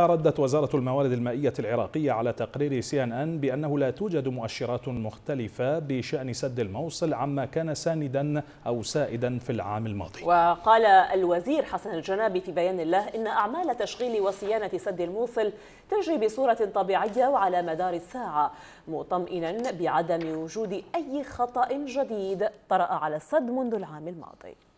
ردت وزارة الموارد المائية العراقية على تقرير سي ان ان بأنه لا توجد مؤشرات مختلفة بشأن سد الموصل عما كان ساندا أو سائدا في العام الماضي وقال الوزير حسن الجنابي في بيان له إن أعمال تشغيل وصيانة سد الموصل تجري بصورة طبيعية وعلى مدار الساعة مطمئنا بعدم وجود أي خطأ جديد طرأ على السد منذ العام الماضي